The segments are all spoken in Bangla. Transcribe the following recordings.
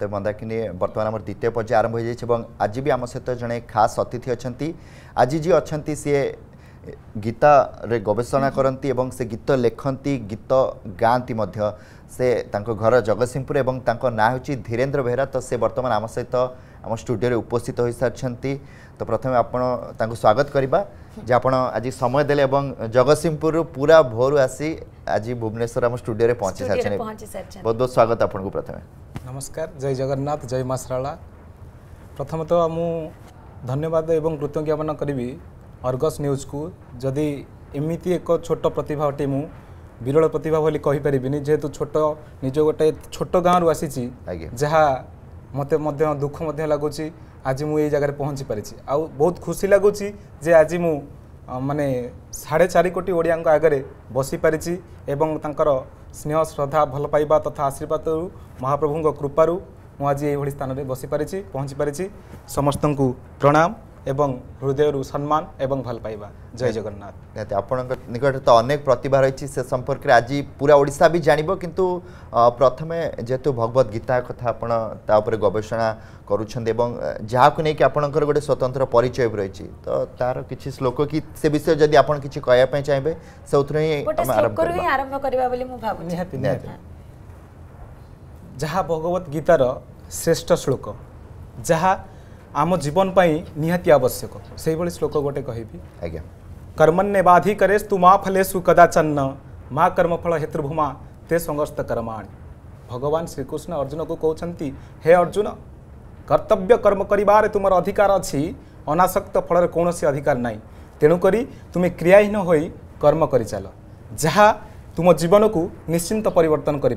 তো মন্দাকিনী বর্তমান আমার দ্বিতীয় পর্যায়ে আরম্ভ হয়ে যাইছে এবং আজি বি আমার সহ জনে খাস অতিথি অনেক আজি যে অনেক সি গীতারে গবেষণা করতে এবং সে গীত লেখতে গীত গাঁতি সে তাঁর ঘর জগৎসিংহপুর এবং তাঁর না হচ্ছে ধীরেন্দ্র বেহেরা তো সে বর্তমান আমার সহ আমার স্টুডিওরে উপস্থিত হয়ে সারি তো প্রথমে আপনার তাঁর স্বাগত করা যে আপনার আজ সময় দেলে এবং জগৎসিংহপুর পুরা ভোর আসি আজ ভুবনেশ্বর আমার স্টুডিওরে পৌঁছি সারিছেন বহুত বহুত স্বাগত আপনার প্রথমে নমস্কার জয় জগন্নাথ জয় মা সারলা প্রথমত মু ধন্যবাদ এবং কৃতজ্ঞাপন করিবি অর্গস নিউজকু যদি এমিতি এক ছোট প্রতিভা অটে মু বিরল প্রতিভা বলে কহিপারিবিনি যেহেতু ছোট নিজ গোটে ছোট গাঁরু আসিছি যা মতে মধ্য দুঃখ মধ্যে লাগুছি ଆଜି ମୁଁ ଏଇ ଜାଗାରେ ପହଞ୍ଚି ପାରିଛି ଆଉ ବହୁତ ଖୁସି ଲାଗୁଛି ଯେ ଆଜି ମୁଁ ମାନେ ସାଢ଼େ ଚାରି କୋଟି ଓଡ଼ିଆଙ୍କ ଆଗରେ ବସିପାରିଛି ଏବଂ ତାଙ୍କର ସ୍ନେହ ଶ୍ରଦ୍ଧା ଭଲ ପାଇବା ତଥା ଆଶୀର୍ବାଦରୁ ମହାପ୍ରଭୁଙ୍କ କୃପାରୁ ମୁଁ ଆଜି ଏଇଭଳି ସ୍ଥାନରେ ବସିପାରିଛି ପହଞ୍ଚି ପାରିଛି ସମସ୍ତଙ୍କୁ ପ୍ରଣାମ एवं हृदय सम्मान एवं भल पाइबा जय जगन्नाथ आपण निकट तो अनेक प्रतिभा रही से संपर्क आज पूरा ओडा भी जानव कि प्रथम जेहेतु भगवत गीता कथा आप गवेषणा करके आप गोटे स्वतंत्र परिचय भी रही तो तार किसी श्लोक कि से विषय जदि आप कहवाई चाहिए सौ जहाँ भगवत गीतार श्रेष्ठ श्लोक जहाँ आम जीवन निहाती आवश्यक से भाई श्लोक गोटे कह आज्ञा कर्मण्य बाधि करे तु माँ फलेशु कदाचन्न माँ कर्मफल हेतृभूमा ते संगस्त कर्माणी भगवान श्रीकृष्ण अर्जुन को कहते हे अर्जुन कर्तव्य कर्म कर तुम अधिकार अच्छी अनासक्त फल कौन अधिकार ना तेणुक तुम्हें क्रियाहीन हो कर्म कर चल जहाँ तुम जीवन को निश्चिंत परिवर्तन कर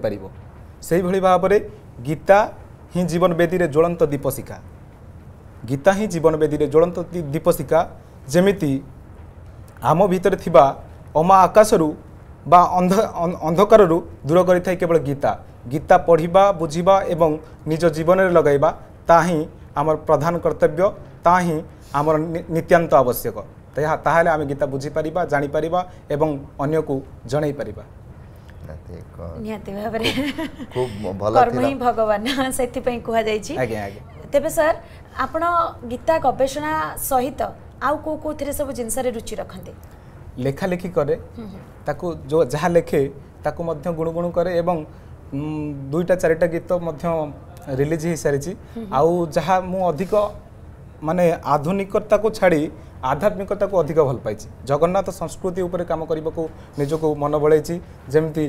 भाव में गीता ही जीवन बेदी ज्वलंत दीपशिखा গীতা হি ଜୀବନ ବେଦୀରେ ଜ୍ୱଳନ୍ତ ଦୀପଶିକା ଯେମିତି ଆମ ଭିତରେ ଥିବା ଅମା ଆକାଶରୁ বা অন্ধ অন্ধকারু দূর করে থাকে কেবল গীতা গীতা পড়া বুঝবা এবং নিজ জীবনের লগাইবা তা হি আমার প্রধান কর্তব্য তা হি আমার নিত্যান্ত আবশ্যক তাহলে আমি গীতা বুঝিপার জাঁপার এবং অন্যকু জনাই পার খুব ভালো ভগবান সেই কুহযাই আজ্ঞা ତେବେ ସାର୍ ଆପଣ ଗୀତା ଗବେଷଣା ସହିତ ଆଉ କେଉଁ କେଉଁଥିରେ ସବୁ ଜିନିଷରେ ରୁଚି ରଖନ୍ତି ଲେଖାଲେଖି କରେ ତାକୁ ଯେଉଁ ଯାହା ଲେଖେ ତାକୁ ମଧ୍ୟ ଗୁଣୁଗୁଣୁ କରେ ଏବଂ ଦୁଇଟା ଚାରିଟା ଗୀତ ମଧ୍ୟ ରିଲିଜ୍ ହୋଇସାରିଛି ଆଉ ଯାହା ମୁଁ ଅଧିକ ମାନେ ଆଧୁନିକତାକୁ ଛାଡ଼ି ଆଧ୍ୟାତ୍ମିକତାକୁ ଅଧିକ ଭଲ ପାଇଛି ଜଗନ୍ନାଥ ସଂସ୍କୃତି ଉପରେ କାମ କରିବାକୁ ନିଜକୁ ମନ ବଳେଇଛି ଯେମିତି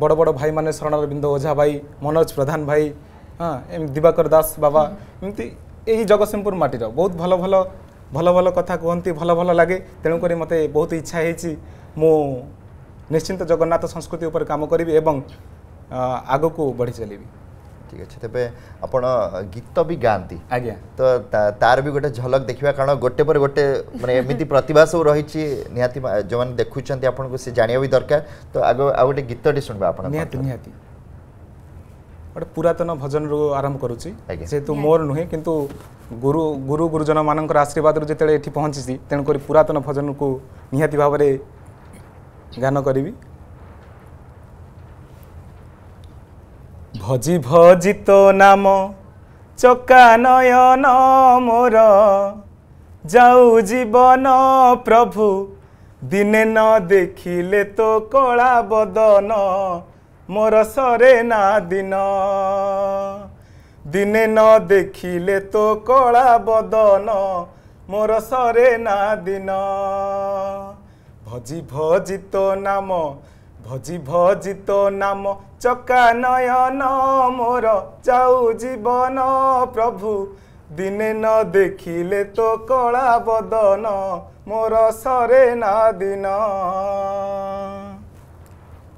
ବଡ଼ ବଡ଼ ଭାଇମାନେ ଶରଣାରବିନ୍ଦ ଓଝା ଭାଇ ମନୋଜ ପ୍ରଧାନ ଭାଇ হ্যাঁ দিবাকর দাস বাবা এমনি এই জগৎসিংহপুর মাটির বহু ভালো ভালো ভালো ভালো কথা কুহতি ভালো ভালো লাগে তেমনি মতো বহু ইচ্ছা হয়েছি মু নিশ্চিন্ত জগন্নাথ সংস্কৃতি উপরে কাম করবি এবং আগকু বড়ি চলিবি ঠিক আছে তবে আপনার গীত বি গাঁতি আজ্ঞা তো তার বি গোটে ঝলক দেখা কারণ গোটে পরে গোটে মানে এমনি প্রতিভা সব রয়েছে নিহতি যে দেখুছেন আপনার সে জাঁয়া বি দরকার তো আগে আগে গীতটি শুনবে আপনার নিহতি নিহতি ଗୋଟେ ପୁରାତନ ଭଜନରୁ ଆରମ୍ଭ କରୁଛି ଯେହେତୁ ମୋର ନୁହେଁ କିନ୍ତୁ ଗୁରୁ ଗୁରୁ ଗୁରୁଜନମାନଙ୍କର ଆଶୀର୍ବାଦରୁ ଯେତେବେଳେ ଏଠି ପହଞ୍ଚିଛି ତେଣୁକରି ପୁରାତନ ଭଜନକୁ ନିହାତି ଭାବରେ ଗାନ କରିବି ଭଜି ଭଜି ତୋ ନାମ ଚକା ନୟନ ମୋର ଯାଉ ଜୀବନ ପ୍ରଭୁ ଦିନେ ନ ଦେଖିଲେ ତୋ କଳା ବଦନ ମୋର ସରେ ନା ଦିନ ଦିନେ ନ ଦେଖିଲେ ତୋ କଳା ବଦନ ମୋର ସରେ ନା ଦିନ ଭଜି ଭଜି ତୋ ନାମ ଭଜି ଭଜି ତୋ ନାମ ଚକା ନୟନ ମୋର ଯାଉ ଜୀବନ ପ୍ରଭୁ ଦିନେ ନ ଦେଖିଲେ ତୋ କଳା ବଦନ ମୋର ସରେ ନା ଦିନ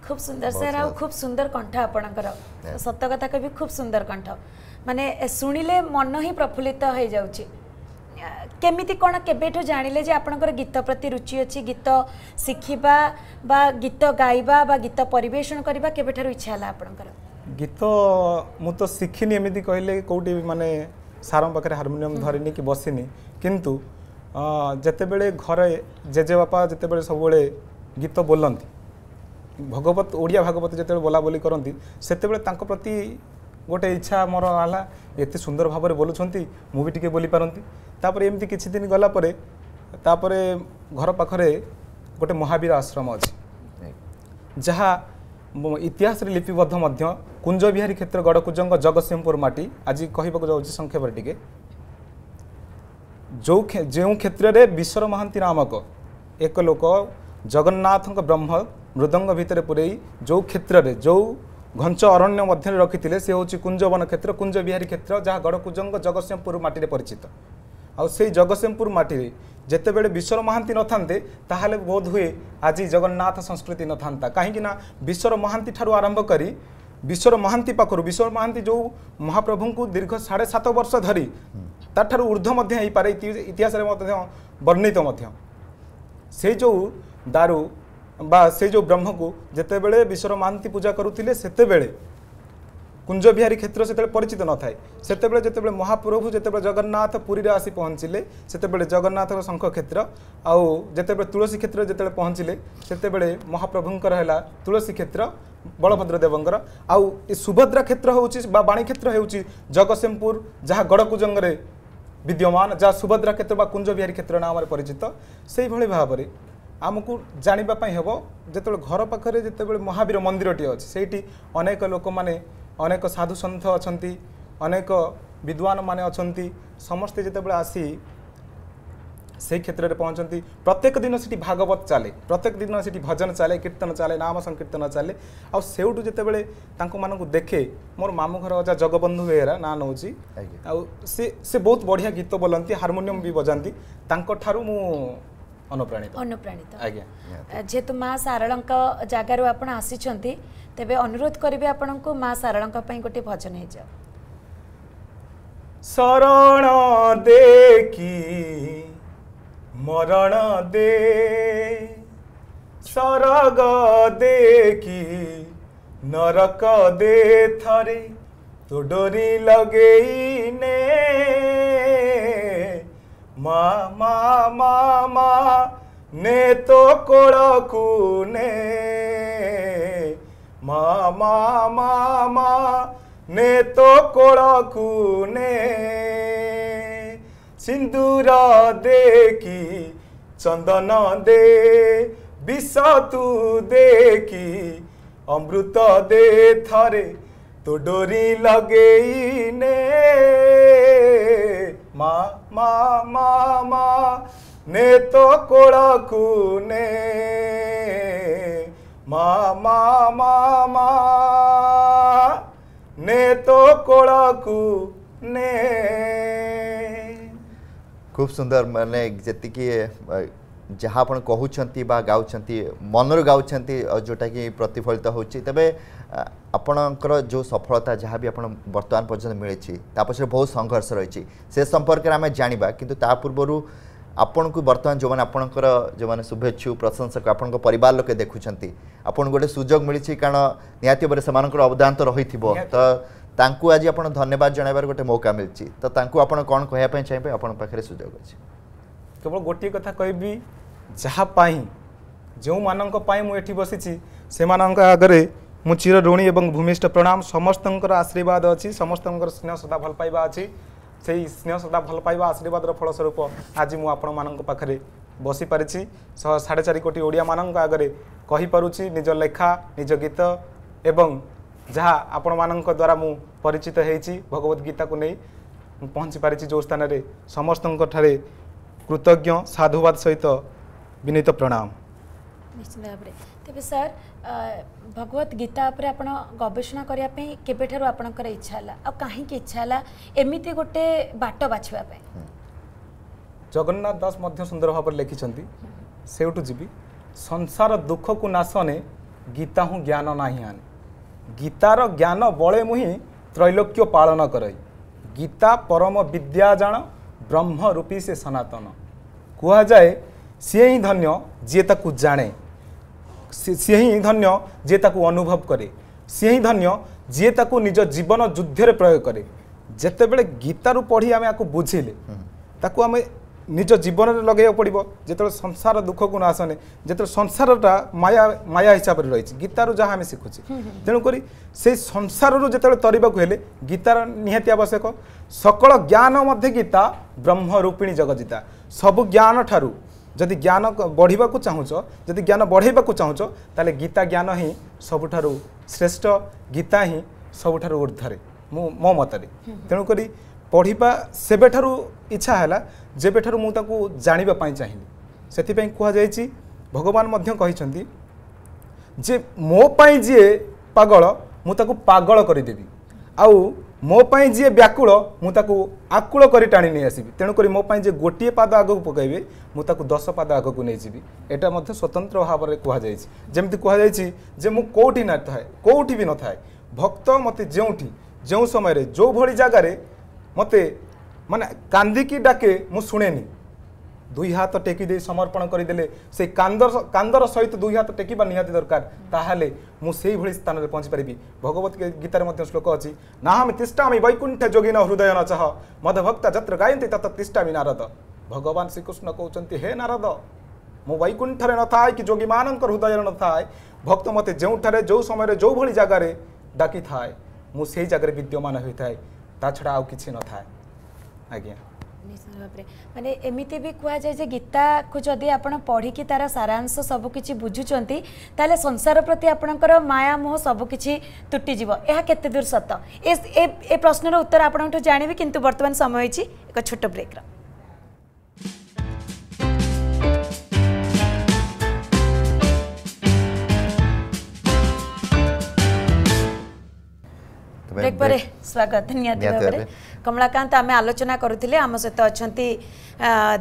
খুব সুন্দর স্যার আউ খুব সুন্দর কণ্ঠ আপনার সত কথা কবি খুব সুন্দর কণ্ঠ মানে শুণিলে মন হি প্রফুল্লিত হয়ে যাচ্ছে কেমিতি কোণ কেবেঠু জাঁলে যে আপনার গীত প্রতি রুচি অছি গীত শিখিবা বা গীত গাইবা বা গীত পরিবেশন করা কেবেঠার ইচ্ছা হল আপনার গীত মু তো শিখিনি এমিতি কহিলে কোটি মানে ସାରଙ୍କ ପାଖରେ ହାରମୋନିୟମ୍ ଧରିନି କି ବସିନି କିନ୍ତୁ ଯେତେବେଳେ ଘରେ ଜେଜେବାପା যেতবে সবুলে গীত ବୋଲନ୍ତି ଭଗବତ ଓଡ଼ିଆ ଭାଗବତ ଯେତେବେଳେ ବୋଲାବୋଲି କରନ୍ତି ସେତେବେଳେ ତାଙ୍କ ପ୍ରତି ଗୋଟେ ଇଚ୍ଛା ମୋର ହେଲା ଏତେ ସୁନ୍ଦର ଭାବରେ ବୋଲୁଛନ୍ତି ମୁଁ ବି ଟିକିଏ ବୋଲିପାରନ୍ତି ତାପରେ ଏମିତି କିଛି ଦିନ ଗଲା ପରେ ତାପରେ ଘର ପାଖରେ ଗୋଟେ ମହାବୀର ଆଶ୍ରମ ଅଛି ଯାହା ଇତିହାସରେ ଲିପିବଦ୍ଧ ମଧ୍ୟ କୁଞ୍ଜବିହାରୀ କ୍ଷେତ୍ର ଗଡ଼କୁଜଙ୍ଗ ଜଗତସିଂହପୁର ମାଟି ଆଜି କହିବାକୁ ଯାଉଛି ସଂକ୍ଷେପରେ ଟିକେ ଯେଉଁ ଯେଉଁ କ୍ଷେତ୍ରରେ ବିଶ୍ୱର ମହାନ୍ତି ନାମକ ଏକ ଲୋକ ଜଗନ୍ନାଥଙ୍କ ବ୍ରହ୍ମ ମୃଦଙ୍ଗ ଭିତରେ ପୁରେଇ ଯେଉଁ କ୍ଷେତ୍ରରେ ଯେଉଁ ଘଞ୍ଚ ଅରଣ୍ୟ ମଧ୍ୟରେ ରଖିଥିଲେ ସେ ହେଉଛି କୁଞ୍ଜବନ କ୍ଷେତ୍ର କୁଞ୍ଜବିହାରୀ କ୍ଷେତ୍ର ଯାହା ଗଡ଼କୁଜଙ୍ଗ ଜଗତସିଂହପୁର ମାଟିରେ ପରିଚିତ ଆଉ ସେଇ ଜଗତସିଂହପୁର ମାଟିରେ ଯେତେବେଳେ ବିଶ୍ୱର ମହାନ୍ତି ନଥାନ୍ତେ ତାହେଲେ ବୋଧ ହୁଏ ଆଜି ଜଗନ୍ନାଥ ସଂସ୍କୃତି ନଥାନ୍ତା କାହିଁକିନା ବିଶ୍ୱର ମହାନ୍ତି ଠାରୁ ଆରମ୍ଭ କରି ବିଶ୍ୱର ମହାନ୍ତି ପାଖରୁ ବିଶ୍ୱର ମହାନ୍ତି ଯେଉଁ ମହାପ୍ରଭୁଙ୍କୁ ଦୀର୍ଘ ସାଢ଼େ ସାତ ବର୍ଷ ଧରି ତାଠାରୁ ଉର୍ଦ୍ଧ୍ୱ ମଧ୍ୟ ହେଇପାରେ ଇତିହାସରେ ମଧ୍ୟ ବର୍ଣ୍ଣିତ ମଧ୍ୟ ସେଇ ଯେଉଁ ଦାରୁ বা সেই ଯେଉଁ ବ୍ରହ୍ମକୁ ଯେତେବେଳେ ବିଶ୍ୱର ମହାନ୍ତି ପୂଜା କରୁଥିଲେ ସେତେବେଳେ କୁଞ୍ଜବିହାରୀ କ୍ଷେତ୍ର ସେତେବେଳେ ପରିଚିତ ନଥାଏ ସେତେବେଳେ ଯେତେବେଳେ ମହାପ୍ରଭୁ ଯେତେବେଳେ ଜଗନ୍ନାଥ ପୁରୀରେ ଆସି ପହଞ୍ଚିଲେ ସେତେବେଳେ ଜଗନ୍ନାଥର ଶଙ୍ଖ କ୍ଷେତ୍ର ଆଉ ଯେତେବେଳେ ତୁଳସୀ କ୍ଷେତ୍ର ଯେତେବେଳେ ପହଞ୍ଚିଲେ ସେତେବେଳେ ମହାପ୍ରଭୁଙ୍କର ହେଲା ତୁଳସୀ କ୍ଷେତ୍ର ବଳଭଦ୍ର ଦେବଙ୍କର ଆଉ ଏ ସୁଭଦ୍ରା କ୍ଷେତ୍ର ହେଉଛି ବା ବାଣୀ କ୍ଷେତ୍ର ହେଉଛି ଜଗତସିଂହପୁର ଯାହା ଗଡ଼କୁଜଙ୍ଗରେ ବିଦ୍ୟମାନ ଯାହା ସୁଭଦ୍ରା କ୍ଷେତ୍ର ବା କୁଞ୍ଜବିହାରୀ କ୍ଷେତ୍ର ନାମରେ ପରିଚିତ ସେଇଭଳି ଭାବରେ ଆମକୁ ଜାଣିବା ପାଇଁ ହେବ ଯେତେବେଳେ ଘର ପାଖରେ ଯେତେବେଳେ ମହାବୀର ମନ୍ଦିରଟିଏ ଅଛି ସେଇଠି ଅନେକ ଲୋକମାନେ ଅନେକ ସାଧୁସନ୍ଥ ଅଛନ୍ତି ଅନେକ ବିଦ୍ୱାନମାନେ ଅଛନ୍ତି ସମସ୍ତେ ଯେତେବେଳେ ଆସି সেই ক্ষেত্রে পৌঁছতে প্রত্যেক দিন সেটি ভাগবত চলে প্রত্যেক দিন সেটি ভজন চলে কীর্তন চলে নাম সংকীর্তন চালে আউটু যেতবে তাঁকু দেখে মোর মামু ঘর অজা জগবন্ধু বেহেরা না নেছি আউ সে বহু বড়িয়া গীত বলতে হারমোনিয়ম বি বজাতে তাঁর মু ଅନୁପ୍ରାଣିତ ଅନୁପ୍ରାଣିତ ଯେହେତୁ ମା ସାରଳାଙ୍କ ଜାଗାରୁ ଆପଣ ଆସିଛନ୍ତି ତେବେ ଅନୁରୋଧ କରିବି ଆପଣଙ୍କୁ ମା ସାରଳାଙ୍କ ପାଇଁ ଗୋଟିଏ ଭଜନ ହେଇଯାଉ ଶରଣ ଦେଖି ମରଣ ଦେ ସରଗ ଦେଖି ନରକ ଦେ ଥରେ ତୋ ଡୋରି ଲଗେଇ ନେ ಮಾಮ ಮಾಮ ನೇತೋ ಕೊಳಕು ನೇ ಮಾಮ ಮಾಮ ನೇತೋ ಕೊಳಕು ನೇ ಸಿಂಧೂರ ದೇಕಿ ಚಂದನ ದೇ ବିଷ ତୁ ଦେଖି ଅମୃତ ଦେ ଥରେ ତୋ ଡୋରି ଲଗେଇନେ मा मा मा मा ನೇ ತೋ ಕೊಳಕು ನೇ ಮಾ ಮಾ ಮಾ ಮಾ ನೇ ತೋ ಕೊಳಕು ನೇ ખૂબ સુંદર મને ଯେତିକି ଯାହା ଆପଣ କହୁଛନ୍ତି ବା ଗାଉଛନ୍ତି ମନରୁ ଗାଉଛନ୍ତି ଯେଉଁଟାକି ପ୍ରତିଫଳିତ ହେଉଛି ତେବେ ଆପଣଙ୍କର ଯେଉଁ ସଫଳତା ଯାହା ବି ଆପଣ ବର୍ତ୍ତମାନ ପର୍ଯ୍ୟନ୍ତ ମିଳିଛି ତା ପଛରେ ବହୁତ ସଂଘର୍ଷ ରହିଛି ସେ ସମ୍ପର୍କରେ ଆମେ ଜାଣିବା କିନ୍ତୁ ତା ପୂର୍ବରୁ ଆପଣଙ୍କୁ ବର୍ତ୍ତମାନ ଯେଉଁମାନେ ଆପଣଙ୍କର ଯେଉଁମାନେ ଶୁଭେଚ୍ଛୁ ପ୍ରଶଂସକ ଆପଣଙ୍କ ପରିବାର ଲୋକେ ଦେଖୁଛନ୍ତି ଆପଣଙ୍କୁ ଗୋଟେ ସୁଯୋଗ ମିଳିଛି କାରଣ ନିହାତି ଭାବରେ ସେମାନଙ୍କର ଅବଦାନ ତ ରହିଥିବ ତ ତାଙ୍କୁ ଆଜି ଆପଣ ଧନ୍ୟବାଦ ଜଣାଇବାର ଗୋଟେ ମୌକା ମିଳିଛି ତ ତାଙ୍କୁ ଆପଣ କ'ଣ କହିବା ପାଇଁ ଚାହିଁବେ ଆପଣଙ୍କ ପାଖରେ ସୁଯୋଗ ଅଛି କେବଳ ଗୋଟିଏ କଥା କହିବି ଯାହା ପାଇଁ ଯେଉଁମାନଙ୍କ ପାଇଁ ମୁଁ ଏଠି ବସିଛି ସେମାନଙ୍କ ଆଗରେ ମୁଁ ଚିର ଋଣୀ ଏବଂ ଭୂମିଷ୍ଠ ପ୍ରଣାମ ସମସ୍ତଙ୍କର ଆଶୀର୍ବାଦ ଅଛି ସମସ୍ତଙ୍କର ସ୍ନେହ ସଦା ଭଲ ପାଇବା ଅଛି ସେଇ ସ୍ନେହ ସଦା ଭଲ ପାଇବା ଆଶୀର୍ବାଦର ଫଳସ୍ୱରୂପ ଆଜି ମୁଁ ଆପଣମାନଙ୍କ ପାଖରେ ବସିପାରିଛି ସାଢ଼େ ଚାରି କୋଟି ଓଡ଼ିଆମାନଙ୍କ ଆଗରେ କହିପାରୁଛି ନିଜ ଲେଖା ନିଜ ଗୀତ ଏବଂ ଯାହା ଆପଣମାନଙ୍କ ଦ୍ୱାରା ମୁଁ ପରିଚିତ ହେଇଛି ଭଗବତ ଗୀତାକୁ ନେଇ ପହଞ୍ଚି ପାରିଛି ଯେଉଁ ସ୍ଥାନରେ ସମସ୍ତଙ୍କ ଠାରେ କୃତଜ୍ଞ ସାଧୁବାଦ ସହିତ ବିନୀତ ପ୍ରଣାମ ନିଶ୍ଚିତ ଭାବରେ ତେବେ ସାର୍ ଭଗବତ ଗୀତା ଉପରେ ଆପଣ ଗବେଷଣା କରିବା ପାଇଁ କେବେଠାରୁ ଆପଣଙ୍କର ଇଚ୍ଛା ହେଲା ଆଉ କାହିଁକି ଇଚ୍ଛା ହେଲା ଏମିତି ଗୋଟେ ବାଟ ବାଛିବା ପାଇଁ ଜଗନ୍ନାଥ ଦାସ ମଧ୍ୟ ସୁନ୍ଦର ଭାବରେ ଲେଖିଛନ୍ତି ସେଉଠୁ ଯିବି ସଂସାର ଦୁଃଖକୁ ନାଶନେ ଗୀତା ହିଁ ଜ୍ଞାନ ନାହିଁ ଆନେ ଗୀତାର ଜ୍ଞାନ ବଳେ ମୁହିଁ ତ୍ରୈଲୋକ୍ୟ ପାଳନ କରଇ ଗୀତା ପରମ ବିଦ୍ୟା ଜାଣ ବ୍ରହ୍ମରୂପୀ ସେ ସନାତନ କୁହାଯାଏ ସିଏ ହିଁ ଧନ୍ୟ ଯିଏ ତାକୁ ଜାଣେ ସିଏ ହିଁ ଧନ୍ୟ ଯିଏ ତାକୁ ଅନୁଭବ କରେ ସିଏ ହିଁ ଧନ୍ୟ ଯିଏ ତାକୁ ନିଜ ଜୀବନ ଯୁଦ୍ଧରେ ପ୍ରୟୋଗ କରେ ଯେତେବେଳେ ଗୀତାରୁ ପଢ଼ି ଆମେ ଆକୁ ବୁଝିଲେ ତାକୁ ଆମେ ନିଜ ଜୀବନରେ ଲଗାଇବାକୁ ପଡ଼ିବ ଯେତେବେଳେ ସଂସାର ଦୁଃଖକୁ ନା ଆସନେ ଯେତେବେଳେ ସଂସାରଟା ମାୟା ମାୟା ହିସାବରେ ରହିଛି ଗୀତାରୁ ଯାହା ଆମେ ଶିଖୁଛେ ତେଣୁକରି ସେଇ ସଂସାରରୁ ଯେତେବେଳେ ତରିବାକୁ ହେଲେ ଗୀତାର ନିହାତି ଆବଶ୍ୟକ ସକଳ ଜ୍ଞାନ ମଧ୍ୟ ଗୀତା ବ୍ରହ୍ମରୂପିଣୀ ଜଗଜିତା ସବୁ ଜ୍ଞାନ ଠାରୁ ଯଦି ଜ୍ଞାନ ବଢ଼ିବାକୁ ଚାହୁଁଛ ଯଦି ଜ୍ଞାନ ବଢ଼େଇବାକୁ ଚାହୁଁଛ ତାହେଲେ ଗୀତା ଜ୍ଞାନ ହିଁ ସବୁଠାରୁ ଶ୍ରେଷ୍ଠ ଗୀତା ହିଁ ସବୁଠାରୁ ଉର୍ଦ୍ଧ୍ୱରେ ମୁଁ ମୋ ମତରେ ତେଣୁକରି ପଢ଼ିବା ସେବେଠାରୁ ଇଚ୍ଛା ହେଲା ଯେବେଠାରୁ ମୁଁ ତାକୁ ଜାଣିବା ପାଇଁ ଚାହିଁଲି ସେଥିପାଇଁ କୁହାଯାଇଛି ଭଗବାନ ମଧ୍ୟ କହିଛନ୍ତି ଯେ ମୋ ପାଇଁ ଯିଏ ପାଗଳ ମୁଁ ତାକୁ ପାଗଳ କରିଦେବି ଆଉ ମୋ ପାଇଁ ଯିଏ ବ୍ୟାକୁଳ ମୁଁ ତାକୁ ଆକୁଳ କରି ଟାଣି ନେଇ ଆସିବି ତେଣୁକରି ମୋ ପାଇଁ ଯିଏ ଗୋଟିଏ ପାଦ ଆଗକୁ ପକାଇବେ ମୁଁ ତାକୁ ଦଶ ପାଦ ଆଗକୁ ନେଇଯିବି ଏଇଟା ମଧ୍ୟ ସ୍ୱତନ୍ତ୍ର ଭାବରେ କୁହାଯାଇଛି ଯେମିତି କୁହାଯାଇଛି ଯେ ମୁଁ କେଉଁଠି ନଥାଏ କେଉଁଠି ବି ନଥାଏ ଭକ୍ତ ମୋତେ ଯେଉଁଠି ଯେଉଁ ସମୟରେ ଯେଉଁଭଳି ଜାଗାରେ ମୋତେ ମାନେ କାନ୍ଦିକି ଡାକେ ମୁଁ ଶୁଣେନି দুই হাত টেকি দিয়ে সমর্পণ করেদেলে সেই কান্দর কান্দর সহিত দুই হাত টেকিবা নিহতি দরকার তাহলে মু সেইভাবে স্থানরে পৌঁছিপারি ভগবত গীতার মধ্যে শ্লোক অছি নাহমি তিষ্ঠামি বৈকুণ্ঠ যোগিন হৃদয় নচহ মদভক্ত যত্র গায়ন্তি তত তিষ্ঠামি নারদ ভগবান শ্রীকৃষ্ণ কৌচন্তি হে নারদ মু বৈকুণ্ঠরে নথায় কি যোগীমানঙ্কর হৃদয়রে নথায় ভক্ত মতে যেউঠারে যেউ সময়রে যেউভଳି জায়গায় ডাকি থাকে মু সেই জায়গায় বিদ্যমান হয়ে থাকে তা ছড়া আউ কিছু নথায় আজ্ঞা ନିଶ୍ଚିତ ଭାବରେ ମାନେ ଏମିତି ବି କୁହାଯାଏ ଯେ ଗୀତାକୁ ଯଦି ଆପଣ ପଢ଼ିକି ତାର ସାରାଂଶ ସବୁକିଛି ବୁଝୁଛନ୍ତି ତାହେଲେ ସଂସାର ପ୍ରତି ଆପଣଙ୍କର ମାୟା ମୋହ ସବୁକିଛି ତୁଟିଯିବ ଏହା କେତେ ଦୂର ସତ ଏ ପ୍ରଶ୍ନର ଉତ୍ତର ଆପଣଙ୍କଠୁ ଜାଣିବି କିନ୍ତୁ ବର୍ତ୍ତମାନ ସମୟ ହେଇଛି ଏକ ଛୋଟ ବ୍ରେକ୍ର ବ୍ରେକ୍ ପରେ ସ୍ୱାଗତ କମଳାକାନ୍ତ ଆମେ ଆଲୋଚନା କରୁଥିଲେ ଆମ ସହିତ ଅଛନ୍ତି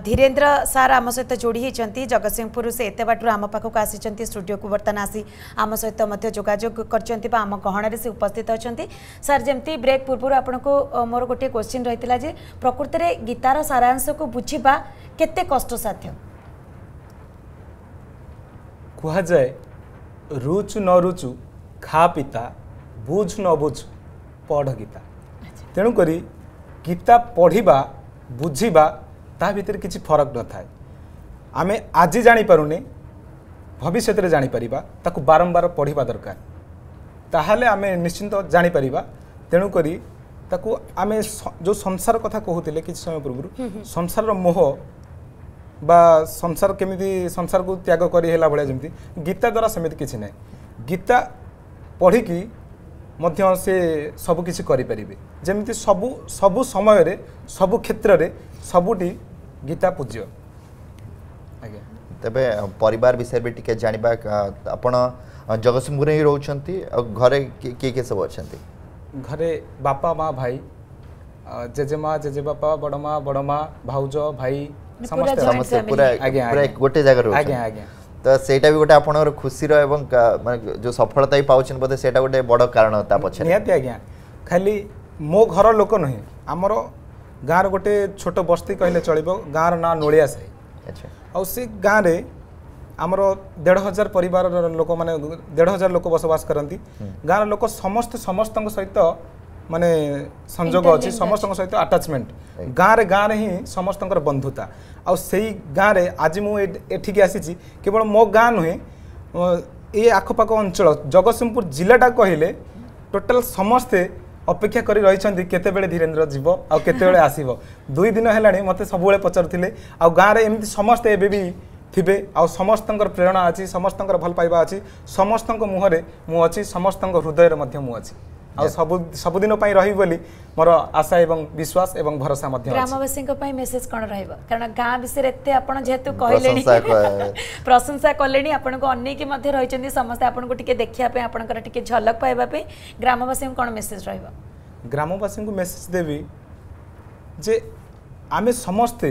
ଧୀରେନ୍ଦ୍ର ସାର୍ ଆମ ସହିତ ଯୋଡ଼ି ହୋଇଛନ୍ତି ଜଗତସିଂହପୁରରୁ ସେ ଏତେ ବାଟରୁ ଆମ ପାଖକୁ ଆସିଛନ୍ତି ଷ୍ଟୁଡ଼ିଓକୁ ବର୍ତ୍ତମାନ ଆସି ଆମ ସହିତ ମଧ୍ୟ ଯୋଗାଯୋଗ କରିଛନ୍ତି ବା ଆମ ଗହଣରେ ସେ ଉପସ୍ଥିତ ଅଛନ୍ତି ସାର୍ ଯେମିତି ବ୍ରେକ୍ ପୂର୍ବରୁ ଆପଣଙ୍କୁ ମୋର ଗୋଟିଏ କ୍ୱେଶ୍ଚିନ୍ ରହିଥିଲା ଯେ ପ୍ରକୃତରେ ଗୀତାର ସାରାଂଶକୁ ବୁଝିବା କେତେ କଷ୍ଟସାଧ୍ୟ କୁହାଯାଏ ରୁଚୁ ନ ରୁଚୁ ଖା ପିତା ବୁଝ ନ ବୁଝ ପଢ଼ ଗୀତା ତେଣୁକରି গীতা পড়িবা বুঝিবা তা ভিতরে কিছু ফরক নথায় আমি আজি জাঁপারুনে ভবিষ্যতের জাঁপারা তাকে বারম্বার পড়া দরকার তাহলে আমি নিশ্চিন্ত জাঁপারা তেণুকরি তাকে আমি যে সংসার কথা কুলে কিছু সময় পূর্ব সংসারর মোহ বা সংসার কমিটি সংসারকে ত্যাগ করে হেলা ভাবে যেমন গীতা দ্বারা সেমি কিছু না গীতা পড়ি ମଧ୍ୟ ସେ ସବୁକିଛି କରିପାରିବେ ଯେମିତି ସବୁ ସବୁ ସମୟରେ ସବୁ କ୍ଷେତ୍ରରେ ସବୁଠି ଗୀତା ପୂଜ୍ୟ ଆଜ୍ଞା ତେବେ ପରିବାର ବିଷୟରେ ବି ଟିକେ ଜାଣିବା ଆପଣ ଜଗତସିଂହପୁରରେ ହିଁ ରହୁଛନ୍ତି ଆଉ ଘରେ କିଏ କିଏ ସବୁ ଅଛନ୍ତି ଘରେ ବାପା ମା ଭାଇ ଜେଜେମା ଜେଜେବାପା ବଡ଼ମା ବଡ଼ମା ଭାଉଜ ଭାଇ ସମସ୍ତେ ସମସ୍ତେ ପୁରା ଆଜ୍ଞା ଗୋଟେ ଜାଗାରେ ଆଜ୍ଞା ଆଜ୍ଞା ତ ସେଇଟା ବି ଗୋଟେ ଆପଣଙ୍କର ଖୁସିର ଏବଂ ମାନେ ଯେଉଁ ସଫଳତା ବି ପାଉଛନ୍ତି ବୋଧେ ସେଇଟା ଗୋଟେ ବଡ଼ କାରଣ ତା ପଛରେ ନିହାତି ଆଜ୍ଞା ଖାଲି ମୋ ଘର ଲୋକ ନୁହେଁ ଆମର ଗାଁର ଗୋଟେ ଛୋଟ ବସ୍ତି କହିଲେ ଚଳିବ ଗାଁର ନାଁ ନୋଳିଆ ସାହି ଆଉ ସେ ଗାଁରେ ଆମର ଦେଢ଼ ହଜାର ପରିବାରର ଲୋକମାନେ ଦେଢ଼ ହଜାର ଲୋକ ବସବାସ କରନ୍ତି ଗାଁର ଲୋକ ସମସ୍ତେ ସମସ୍ତଙ୍କ ସହିତ ମାନେ ସଂଯୋଗ ଅଛି ସମସ୍ତଙ୍କ ସହିତ ଆଟାଚମେଣ୍ଟ ଗାଁରେ ଗାଁରେ ହିଁ ସମସ୍ତଙ୍କର ବନ୍ଧୁତା ଆଉ ସେଇ ଗାଁରେ ଆଜି ମୁଁ ଏଠିକି ଆସିଛି କେବଳ ମୋ ଗାଁ ନୁହେଁ ଏ ଆଖପାଖ ଅଞ୍ଚଳ ଜଗତସିଂହପୁର ଜିଲ୍ଲାଟା କହିଲେ ଟୋଟାଲ ସମସ୍ତେ ଅପେକ୍ଷା କରି ରହିଛନ୍ତି କେତେବେଳେ ଧୀରେନ୍ଦ୍ର ଯିବ ଆଉ କେତେବେଳେ ଆସିବ ଦୁଇ ଦିନ ହେଲାଣି ମୋତେ ସବୁବେଳେ ପଚାରୁଥିଲେ ଆଉ ଗାଁରେ ଏମିତି ସମସ୍ତେ ଏବେ ବି ଥିବେ ଆଉ ସମସ୍ତଙ୍କର ପ୍ରେରଣା ଅଛି ସମସ୍ତଙ୍କର ଭଲ ପାଇବା ଅଛି ସମସ୍ତଙ୍କ ମୁହଁରେ ମୁଁ ଅଛି ସମସ୍ତଙ୍କ ହୃଦୟରେ ମଧ୍ୟ ମୁଁ ଅଛି आउँछ सबुदिन रहि मोर आशा विश्वास भरोसा ग्रामवासी मेसेज कन् र गाँ विषय एतु प्रशंसा कले अनैकि रहिले समस्तै आउँदै झलक पाइ ग्रामवासी कन् मेसेज र ग्रामवासी मेसेज देवी जे आमे समस्ते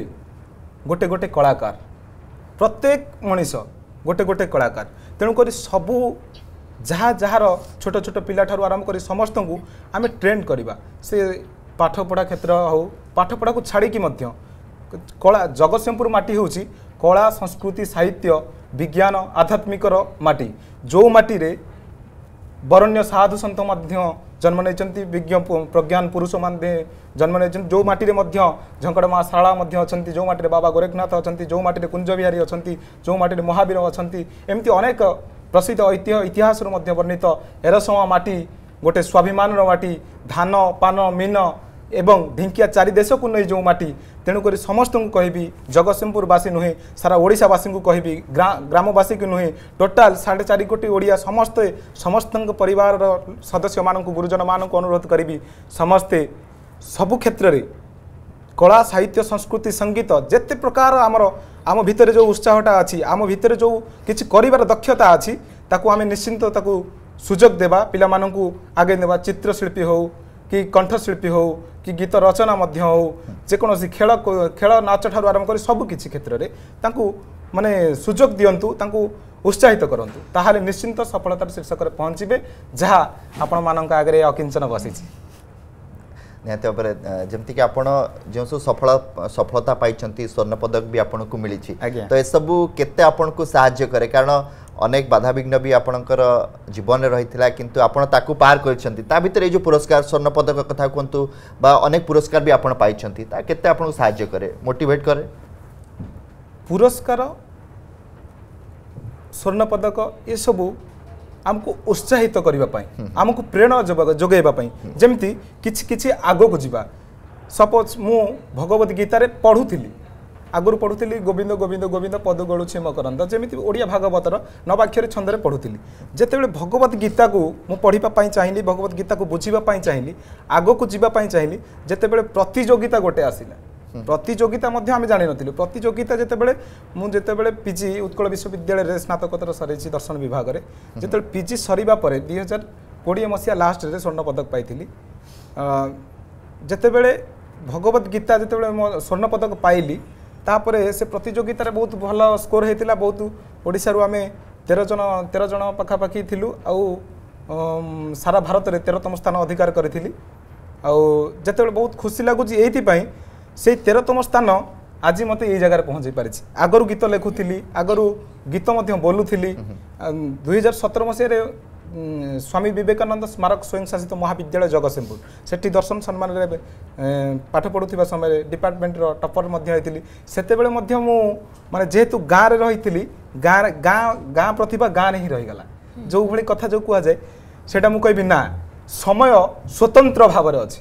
गोटे गोटे कलाकार प्रत्येक मनिष गोटे गोटे कलाकार तेणुकरी सबु ଯାହା ଯାହାର ଛୋଟ ଛୋଟ ପିଲାଠାରୁ ଆରମ୍ଭ କରି ସମସ୍ତଙ୍କୁ ଆମେ ଟ୍ରେଣ୍ଡ କରିବା ସେ ପାଠପଢ଼ା କ୍ଷେତ୍ର ହେଉ ପାଠପଢ଼ାକୁ ଛାଡ଼ିକି ମଧ୍ୟ କଳା ଜଗତସିଂହପୁର ମାଟି ହେଉଛି କଳା ସଂସ୍କୃତି ସାହିତ୍ୟ ବିଜ୍ଞାନ ଆଧ୍ୟାତ୍ମିକର ମାଟି ଯେଉଁ ମାଟିରେ ବରଣ୍ୟ ସାଧୁ ସନ୍ଥ ମଧ୍ୟ ଜନ୍ମ ନେଇଛନ୍ତି ବିଜ୍ଞ ପ୍ରଜ୍ଞାନ ପୁରୁଷମାନେ ଜନ୍ମ ନେଇଛନ୍ତି ଯେଉଁ ମାଟିରେ ମଧ୍ୟ ଝଙ୍କଡ଼ ମା ଶାରଳା ମଧ୍ୟ ଅଛନ୍ତି ଯେଉଁ ମାଟିରେ ବାବା ଗୋରେଖନାଥ ଅଛନ୍ତି ଯେଉଁ ମାଟିରେ କୁଞ୍ଜବିହାରୀ ଅଛନ୍ତି ଯେଉଁ ମାଟିରେ ମହାବୀର ଅଛନ୍ତି ଏମିତି ଅନେକ प्रसिद्ध ऐतिहतिहास वर्णित एरसम्मा माटी गोटे स्वाभिमान माटी धान पान मिन एङ्किया चारिदेशको नै जो माटी तेणुकरी समस्ती जगतसिंहपुरबासी नुहेँ सारा ओडावासी कि ग्रामवासीक नुहेँ टोटाल साढे चारिकटी ओडि समस्तै समस्तार सदस्य म गुजन मनको अनुरोध गरी समस्ते सब क्षेत्रले କଳା ସାହିତ୍ୟ ସଂସ୍କୃତି ସଙ୍ଗୀତ ଯେତେ ପ୍ରକାର ଆମର ଆମ ଭିତରେ ଯେଉଁ ଉତ୍ସାହଟା ଅଛି ଆମ ଭିତରେ ଯେଉଁ କିଛି କରିବାର ଦକ୍ଷତା ଅଛି ତାକୁ ଆମେ ନିଶ୍ଚିନ୍ତ ତାକୁ ସୁଯୋଗ ଦେବା ପିଲାମାନଙ୍କୁ ଆଗେଇ ନେବା ଚିତ୍ରଶିଳ୍ପୀ ହେଉ କି କଣ୍ଠଶିଳ୍ପୀ ହେଉ କି ଗୀତ ରଚନା ମଧ୍ୟ ହେଉ ଯେକୌଣସି ଖେଳ ଖେଳ ନାଚଠାରୁ ଆରମ୍ଭ କରି ସବୁ କିଛି କ୍ଷେତ୍ରରେ ତାଙ୍କୁ ମାନେ ସୁଯୋଗ ଦିଅନ୍ତୁ ତାଙ୍କୁ ଉତ୍ସାହିତ କରନ୍ତୁ ତାହେଲେ ନିଶ୍ଚିନ୍ତ ସଫଳତାର ଶୀର୍ଷକରେ ପହଞ୍ଚିବେ ଯାହା ଆପଣମାନଙ୍କ ଆଗରେ ଅକିଞ୍ଚନ ବସିଛି ନିହାତି ଭାବରେ ଯେମିତିକି ଆପଣ ଯେଉଁ ସବୁ ସଫଳ ସଫଳତା ପାଇଛନ୍ତି ସ୍ୱର୍ଣ୍ଣ ପଦକ ବି ଆପଣଙ୍କୁ ମିଳିଛି ତ ଏସବୁ କେତେ ଆପଣଙ୍କୁ ସାହାଯ୍ୟ କରେ କାରଣ ଅନେକ ବାଧାବିଘ୍ନ ବି ଆପଣଙ୍କର ଜୀବନରେ ରହିଥିଲା କିନ୍ତୁ ଆପଣ ତାକୁ ପାର କରିଛନ୍ତି ତା ଭିତରେ ଏଇ ଯେଉଁ ପୁରସ୍କାର ସ୍ୱର୍ଣ୍ଣ ପଦକ କଥା କୁହନ୍ତୁ ବା ଅନେକ ପୁରସ୍କାର ବି ଆପଣ ପାଇଛନ୍ତି ତା କେତେ ଆପଣଙ୍କୁ ସାହାଯ୍ୟ କରେ ମୋଟିଭେଟ୍ କରେ ପୁରସ୍କାର ସ୍ୱର୍ଣ୍ଣ ପଦକ ଏସବୁ ଆମକୁ ଉତ୍ସାହିତ କରିବା ପାଇଁ ଆମକୁ ପ୍ରେରଣା ଯୋଗାଇବା ପାଇଁ ଯେମିତି କିଛି କିଛି ଆଗକୁ ଯିବା ସପୋଜ୍ ମୁଁ ଭଗବତ ଗୀତାରେ ପଢ଼ୁଥିଲି ଆଗରୁ ପଢ଼ୁଥିଲି ଗୋବିନ୍ଦ ଗୋବିନ୍ଦ ଗୋବିନ୍ଦ ପଦ ଗଳୁଛି ମକରନ୍ଦ ଯେମିତି ଓଡ଼ିଆ ଭାଗବତର ନବାକ୍ଷରୀ ଛନ୍ଦରେ ପଢ଼ୁଥିଲି ଯେତେବେଳେ ଭଗବତ ଗୀତାକୁ ମୁଁ ପଢ଼ିବା ପାଇଁ ଚାହିଁଲି ଭଗବତ ଗୀତାକୁ ବୁଝିବା ପାଇଁ ଚାହିଁଲି ଆଗକୁ ଯିବା ପାଇଁ ଚାହିଁଲି ଯେତେବେଳେ ପ୍ରତିଯୋଗିତା ଗୋଟେ ଆସିଲା ପ୍ରତିଯୋଗିତା ମଧ୍ୟ ଆମେ ଜାଣିନଥିଲୁ ପ୍ରତିଯୋଗିତା ଯେତେବେଳେ ମୁଁ ଯେତେବେଳେ ପିଜି ଉତ୍କଳ ବିଶ୍ୱବିଦ୍ୟାଳୟରେ ସ୍ନାତକୋତ୍ତର ସରିଛି ଦର୍ଶନ ବିଭାଗରେ ଯେତେବେଳେ ପିଜି ସରିବା ପରେ ଦୁଇ ହଜାର କୋଡ଼ିଏ ମସିହା ଲାଷ୍ଟରେ ସ୍ୱର୍ଣ୍ଣ ପଦକ ପାଇଥିଲି ଯେତେବେଳେ ଭଗବତ ଗୀତା ଯେତେବେଳେ ମୋ ସ୍ୱର୍ଣ୍ଣ ପଦକ ପାଇଲି ତାପରେ ସେ ପ୍ରତିଯୋଗିତାରେ ବହୁତ ଭଲ ସ୍କୋର ହେଇଥିଲା ବହୁତ ଓଡ଼ିଶାରୁ ଆମେ ତେର ଜଣ ତେର ଜଣ ପାଖାପାଖି ଥିଲୁ ଆଉ ସାରା ଭାରତରେ ତେରତମ ସ୍ଥାନ ଅଧିକାର କରିଥିଲି ଆଉ ଯେତେବେଳେ ବହୁତ ଖୁସି ଲାଗୁଛି ଏଇଥିପାଇଁ সেই তেরতম স্থান আজ মতো এই জায়গায় পৌঁছাই পারিছি আগর গীত লেখুলি আগর গীত বলুলি দুই হাজার সতের মশায় স্বামী বিবেকানন্দ স্মারক স্বয়ংশাসিত মহাবিদ্যালয় জগতসিংহপুর সেটি দর্শন সম্মানের পাঠ পড়ুবা সময় ডিপার্টমেন্টর টপর হয়েছিল সেতবে মু মানে যেহেতু গাঁরে রয়েছিল গাঁ গাঁ গাঁ প্রতিভা গাঁরে হি রহিগলা যেভাবে কথা যে কুযায় সেটা মু কবি না সময় স্বতন্ত্র ভাবে অছে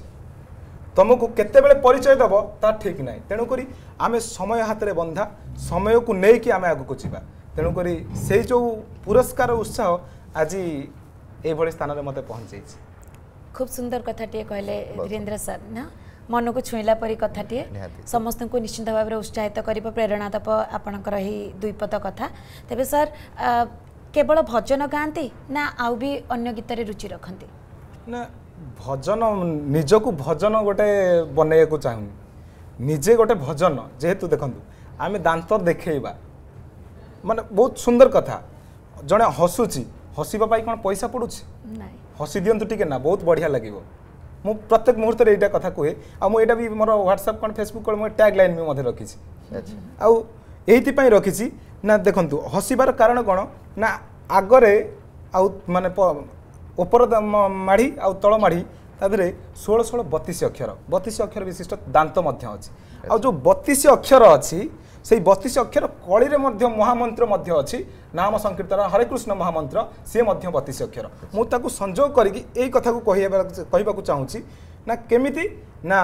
तमचय दोब ठिक नै तेणुकरी आम समय हातले बन्धा समयको नै आगामी पुरस्कार उत्साह आज स्थान खूब सुंदर कथा कथाटि कहले दीन्द्र सर मनको छुइला कथा कथाटिए समस्त निश्चिन्त उत्साहित गरेर प्रेरणा दब आप दुईपथ कथा तपाईँ सर आउने गीतले रुचि ना ভজন নিজকু ভজন গোটে বনাইବାକୁ ଚାହୁଁନି ନିଜେ ଗୋଟେ ଭଜନ ଯେହେତୁ ଦେଖନ୍ତୁ ଆମେ ଦାନ୍ତ ଦେଖେଇବା ମାନେ ବହୁତ ସୁନ୍ଦର କଥା ଜଣେ ହସୁଛି ହସିବା ପାଇଁ କ'ଣ ପଇସା ପଡ଼ୁଛି ହସି ଦିଅନ୍ତୁ ଟିକେ ନା ବହୁତ ବଢ଼ିଆ ଲାଗିବ ମୁଁ ପ୍ରତ୍ୟେକ ମୁହୂର୍ତ୍ତରେ ଏଇଟା କଥା କୁହେ ଆଉ ମୁଁ ଏଇଟା ବି ମୋର ହ୍ୱାଟ୍ସଆପ୍ କ'ଣ ଫେସବୁକ୍ କ'ଣ ମୁଁ ଟ୍ୟାଗ୍ ଲାଇନ୍ ବି ମଧ୍ୟ ରଖିଛି ଆଉ ଏଇଥିପାଇଁ ରଖିଛି ନା ଦେଖନ୍ତୁ ହସିବାର କାରଣ କ'ଣ ନା ଆଗରେ ଆଉ ମାନେ ଉପର ମାଢ଼ି ଆଉ ତଳ ମାଢ଼ି ତା ଦେହରେ ଷୋହଳ ଷୋହଳ ବତିଶ ଅକ୍ଷର ବତିଶ ଅକ୍ଷର ବିଶିଷ୍ଟ ଦାନ୍ତ ମଧ୍ୟ ଅଛି ଆଉ ଯେଉଁ ବତିଶ ଅକ୍ଷର ଅଛି ସେଇ ବତିଶ ଅକ୍ଷର କଳିରେ ମଧ୍ୟ ମହାମନ୍ତ୍ର ମଧ୍ୟ ଅଛି ନାମ ସଂକୀର୍ତ୍ତନ ହରେ କୃଷ୍ଣ ମହାମନ୍ତ୍ର ସିଏ ମଧ୍ୟ ବତିଶ ଅକ୍ଷର ମୁଁ ତାକୁ ସଂଯୋଗ କରିକି ଏଇ କଥାକୁ କହିବାକୁ ଚାହୁଁଛି ନା କେମିତି ନା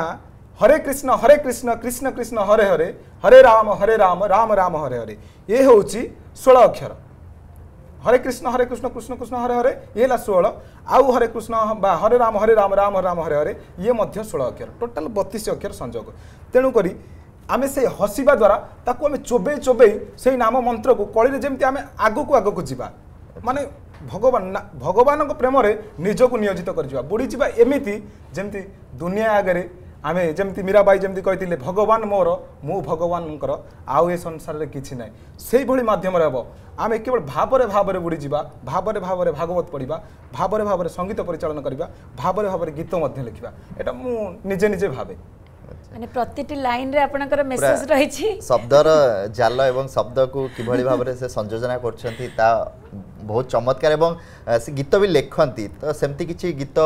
ହରେ କୃଷ୍ଣ ହରେ କୃଷ୍ଣ କୃଷ୍ଣ କୃଷ୍ଣ ହରେ ହରେ ହରେ ରାମ ହରେ ରାମ ରାମ ରାମ ହରେ ହରେ ଏ ହେଉଛି ଷୋହଳ ଅକ୍ଷର হরে কৃষ্ণ হরে কৃষ্ণ কৃষ্ণ কৃষ্ণ হরে হরে ইয়ে হল ষোহল আউ হরে কৃষ্ণ বা হরে রাম হরে রাম রাম রাম হরে হরে ইয়ে মধ্য ষোল অক্ষর টোটাল বতিশ অক্ষর সংযোগ তেণুকরি আমি সেই হসিবা দ্বারা তাকে আমি চোবেই চোবেই সেই নাম মন্ত্রক কলিরে যেমি আমি আগুক আগুক যা মানে ভগবান ভগবানক প্রেমরে নিজকে নিয়োজিত করে যা বুড়ি যা এমিতি যেমি দুনিয়া আগে ଆମେ ଯେମିତି ମୀରାବାଇ ଯେମିତି କହିଥିଲେ ଭଗବାନ ମୋର ମୁଁ ଭଗବାନଙ୍କର ଆଉ ଏ ସଂସାରରେ କିଛି ନାହିଁ ସେଇଭଳି ମାଧ୍ୟମରେ ହେବ ଆମେ କେବଳ ଭାବରେ ଭାବରେ ବୁଡ଼ିଯିବା ଭାବରେ ଭାବରେ ଭାଗବତ ପଢ଼ିବା ଭାବରେ ଭାବରେ ସଙ୍ଗୀତ ପରିଚାଳନା କରିବା ଭାବରେ ଭାବରେ ଗୀତ ମଧ୍ୟ ଲେଖିବା ଏଇଟା ମୁଁ ନିଜେ ନିଜେ ଭାବେ মানে প্রতিটি লাইনরে আপনার মেসেজ রয়েছে শব্দর জাল এবং শব্দকু কিভাবে ভাবে সে সংযোজনা করছেন তা ବହୁତ ଚମତ୍କାର ଏବଂ ସେ ଗୀତ ବି ଲେଖନ୍ତି ତ ସେମିତି କିଛି ଗୀତ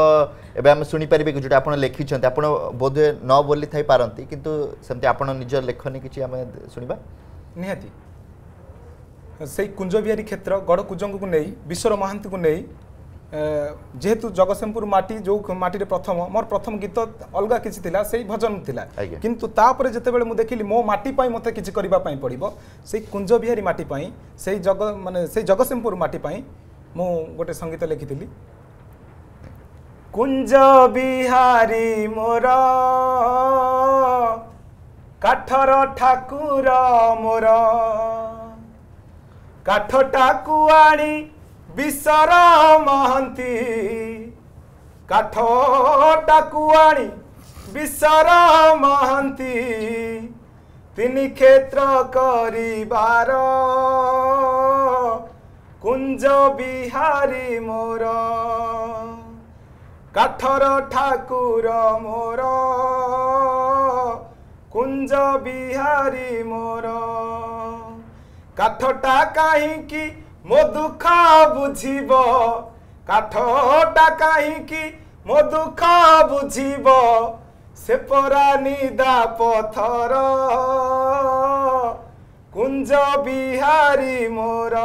ଏବେ ଆମେ ଶୁଣିପାରିବେ କି ଯେଉଁଟା ଆପଣ ଲେଖିଛନ୍ତି ଆପଣ ବୋଧହୁଏ ନ ବୋଲି ଥାଇପାରନ୍ତି କିନ୍ତୁ ସେମିତି ଆପଣ ନିଜ ଲେଖନୀ କିଛି ଆମେ ଶୁଣିବା ନିହାତି ସେଇ କୁଞ୍ଜ ବିହାରୀ କ୍ଷେତ୍ର ଗଡ଼ କୁଞ୍ଜଙ୍କୁ ନେଇ ବିଶ୍ୱର ମହାନ୍ତିଙ୍କୁ ନେଇ যেহেতু জগৎসিংহপুর মাটি যে মাটিরে প্রথম মোর প্রথম গীত অলগা কিছু লা সেই ভজন লা কিন্তু তাপরে যেতবে মু দেখিলি মো মাটি পাই মতে কিছু করা পড়ব সেই কুঞ্জ বিহারী মাটি পাই সেই জগ মানে সেই জগৎসিংহপুর মাটি পাই মু গোটে সঙ্গীত লিখিলি কুঞ্জ বিহারী মোর কাঠর ঠাকুর মোর কাঠটা আনি ବିଶର ମହାନ୍ତି କାଠ ଡାକୁଆଣି ବିଶର ମହାନ୍ତି ତିନି କ୍ଷେତ୍ର କରିବାର କୁଞ୍ଜ ବିହାରୀ ମୋର କାଠର ଠାକୁର ମୋର କୁଞ୍ଜ ବିହାରୀ ମୋର କାଠଟା କାହିଁକି ମୋ ଦୁଃଖ ବୁଝିବ କାଠଟା କାହିଁକି ମୋ ଦୁଃଖ ବୁଝିବ ସେ ପରା ନିଦା ପଥର କୁଞ୍ଜ ବିହାରୀ ମୋର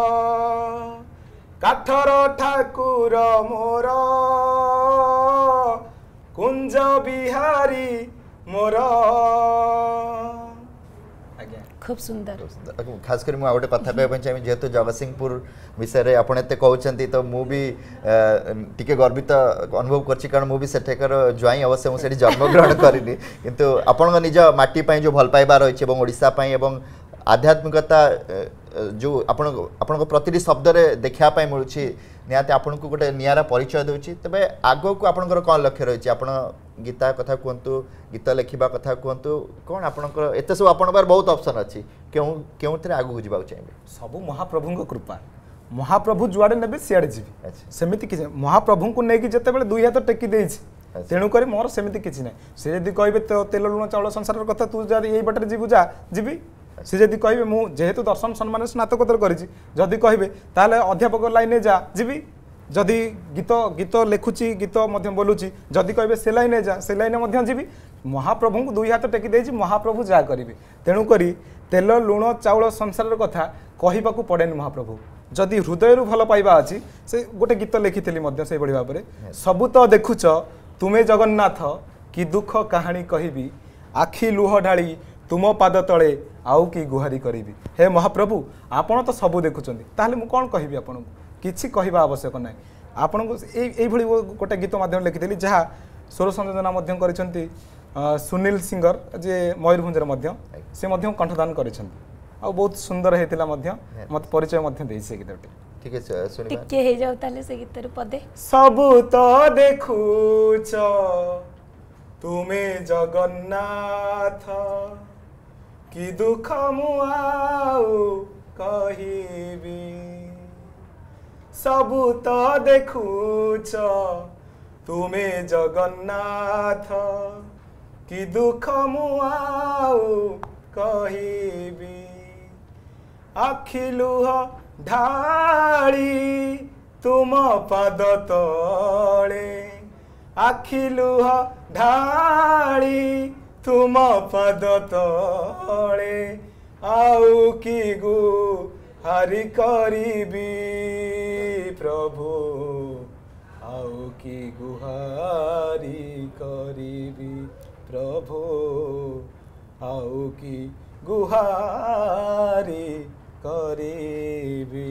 କାଠର ଠାକୁର ମୋର କୁଞ୍ଜ ବିହାରୀ ମୋର ખૂબ સુંદર ખાસ કરી હું ଆଉ ଗୋଟେ କଥା କହିବା ପାଇଁ ଚାହିଁବି ଯେହେତୁ ଜଗତସିଂହପୁର ବିଷୟରେ ଆପଣ ଏତେ କହୁଛନ୍ତି ତ ମୁଁ ବି ଟିକେ ଗର୍ବିତ ଅନୁଭବ କରିଛି କାରଣ ମୁଁ ବି ସେଠାକାର ଜ୍ୱାଇଁ ଅବଶ୍ୟ ମୁଁ ସେଠି ଜନ୍ମଗ୍ରହଣ କରିନି କିନ୍ତୁ ଆପଣଙ୍କ ନିଜ ମାଟି ପାଇଁ ଯେଉଁ ଭଲ ପାଇବା ରହିଛି ଏବଂ ଓଡ଼ିଶା ପାଇଁ ଏବଂ ଆଧ୍ୟାତ୍ମିକତା ଯେଉଁ ଆପଣ ଆପଣଙ୍କ ପ୍ରତିଟି ଶବ୍ଦରେ ଦେଖିବା ପାଇଁ ମିଳୁଛି ନିହାତି ଆପଣଙ୍କୁ ଗୋଟେ ନିଆରା ପରିଚୟ ଦେଉଛି ତେବେ ଆଗକୁ ଆପଣଙ୍କର କ'ଣ ଲକ୍ଷ୍ୟ ରହିଛି ଆପଣ গীতা কথা কুহতু গীত লেখা কথা কুহতু কোণ আপনার এত সব আপনার পাখে বহুত অপসন অছি কেউথে আগুক যাওয়া চাইবে সবু মহাপ্রভু কৃপা মহাপ্রভু যুয়াড়ে নেবে সিয়াড়ে যাবি সেমিতি কিছু মহাপ্রভুঙ্কু নেই যেতবে দুই হাত টেকি দিয়েছি তেণুকরি মোর সেমিতি কিছু না সে যদি কহবে তেল লুণ চাউল সংসারের কথা তু যদি এই বাটরে যাবু যা যাবি সে যদি কহবে মু যেহেতু দর্শন সম্মানের স্নাতকোত্তর করেছি যদি কহবে তাহলে অধ্যাপক লাইনে যা যাবি ଯଦି ଗୀତ ଗୀତ ଲେଖୁଛି ଗୀତ ମଧ୍ୟ ବୋଲୁଛି ଯଦି କହିବେ ସେଲାଇନେ ଯା ସେଲାଇନେ ମଧ୍ୟ ଯିବି ମହାପ୍ରଭୁଙ୍କୁ ଦୁଇ ହାତ ଟେକି ଦେଇଛି ମହାପ୍ରଭୁ ଯାହା କରିବେ ତେଣୁକରି ତେଲ ଲୁଣ ଚାଉଳ ସଂସାରର କଥା କହିବାକୁ ପଡ଼େନି ମହାପ୍ରଭୁ ଯଦି ହୃଦୟରୁ ଭଲ ପାଇବା ଅଛି ସେ ଗୋଟେ ଗୀତ ଲେଖିଥିଲି ମଧ୍ୟ ସେଇଭଳି ଭାବରେ ସବୁ ତ ଦେଖୁଛ ତୁମେ ଜଗନ୍ନାଥ କି ଦୁଃଖ କାହାଣୀ କହିବି ଆଖି ଲୁହ ଢାଳି ତୁମ ପାଦ ତଳେ ଆଉ କି ଗୁହାରି କରିବି ହେ ମହାପ୍ରଭୁ ଆପଣ ତ ସବୁ ଦେଖୁଛନ୍ତି ତାହେଲେ ମୁଁ କ'ଣ କହିବି ଆପଣଙ୍କୁ କିଛି କହିବା ଆବଶ୍ୟକ ନାହିଁ ଆପଣଙ୍କୁ ଏଇ ଏଇଭଳି ଗୋଟେ ଗୀତ ମାଧ୍ୟମରେ ଲେଖିଥିଲି ଯାହା ସ୍ୱର ସଂଯୋଜନା ମଧ୍ୟ କରିଛନ୍ତି ସୁନୀଲ ସିଙ୍ଗର ଯିଏ ମୟୂରଭଞ୍ଜରେ ମଧ୍ୟ ସେ ମଧ୍ୟ କଣ୍ଠଦାନ କରିଛନ୍ତି ଆଉ ବହୁତ ସୁନ୍ଦର ହେଇଥିଲା ମଧ୍ୟ ମୋତେ ପରିଚୟ ମଧ୍ୟ ଦେଇଛି ସେ ଗୀତଟି ଟିକେ ହେଇଯାଉ ତାହେଲେ ସେ ଗୀତରୁ ପଦେ ସବୁ ତ ଦେଖୁଛ ତୁମେ ଜଗନ୍ନାଥ କି ଦୁଃଖ ମୁଁ ଆଉ କହିବି ସବୁ ତ ଦେଖୁଛ ତୁମେ ଜଗନ୍ନାଥ କି ଦୁଃଖ ମୁଁ ଆଉ କହିବି ଆଖି ଲୁହ ଢାଳି ତୁମ ପାଦ ତଳେ ଆଖି ଲୁହ ଢାଳି ତୁମ ପାଦ ତଳେ ଆଉ କି ଗୁ ହାରି କରିବି প্রভু আও কি গুহারি করিবি প্রভু আও কি গুহারি করিবি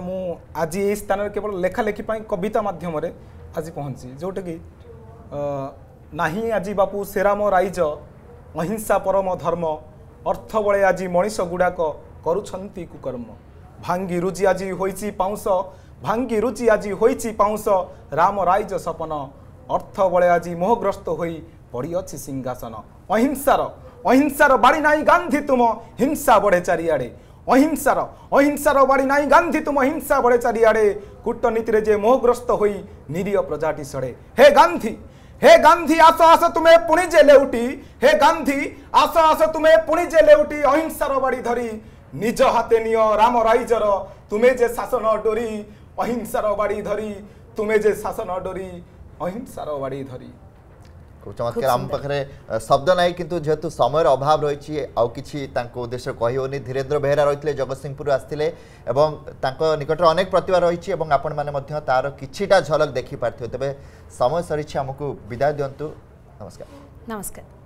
ମଧ୍ୟ ମୁଁ ଆଜି ଏହି ସ୍ଥାନରେ କେବଳ ଲେଖାଲେଖି ପାଇଁ କବିତା ମାଧ୍ୟମରେ ଆଜି ପହଞ୍ଚି ଯେଉଁଟାକି ନାହିଁ ଆଜି ବାପୁ ସେରାମ ରାଇଜ ଅହିଂସା ପରମ ଧର୍ମ ଅର୍ଥ ବଳେ ଆଜି ମଣିଷ ଗୁଡ଼ାକ କରୁଛନ୍ତି କୁକର୍ମ ଭାଙ୍ଗି ରୁଜି ଆଜି ହୋଇଛି ପାଉଁଶ ଭାଙ୍ଗି ରୁଜି ଆଜି ହୋଇଛି ପାଉଁଶ ରାମ ରାଇଜ ସପନ ଅର୍ଥ ବଳେ ଆଜି ମୋହଗ୍ରସ୍ତ ହୋଇ ପଡ଼ିଅଛି ସିଂହାସନ ଅହିଂସାର ଅହିଂସାର ବାଡ଼ି ନାହିଁ ଗାନ୍ଧୀ ତୁମ ହିଂସା ବଢ଼େ ଚାରିଆଡ଼େ অহিংসার অহিংসার বাড়ি নাই গান্ধী তুম অহিংসা বড়ে চারিআড়ে কূটনীতিরে যে মোহগ্রস্ত হয়ে নিরীহ প্রজাটি সড়ে হে हे गांधी आस आस तुम्हें पुणी जे लेउटी हे गांधी आस आस तुम्हें पुणी जे लेउटी अहिंसार बाड़ी धरी निज हाते निय राम राइजर तुम्हें जे शासन डोरी अहिंसार बाड़ी धरी तुम्हें जे शासन डोरी अहिंसार बाड़ी धरी চমৎকার আম পাখে শব্দ নাই কিন্তু যেহেতু সময়ের অভাব রয়েছে আছে তাঁর উদ্দেশ্যে কহিওনি ধীরেন্দ্র বেহেরা রয়েছে জগৎসিংপুর আসলে এবং তাঁর নিকটে অনেক প্রতিভা রয়েছে এবং আপন মানে তার কিছুটা ঝলক দেখিপারি তবে সময় সরিছে আমি বিদায় দিও নমস্কার নমস্কার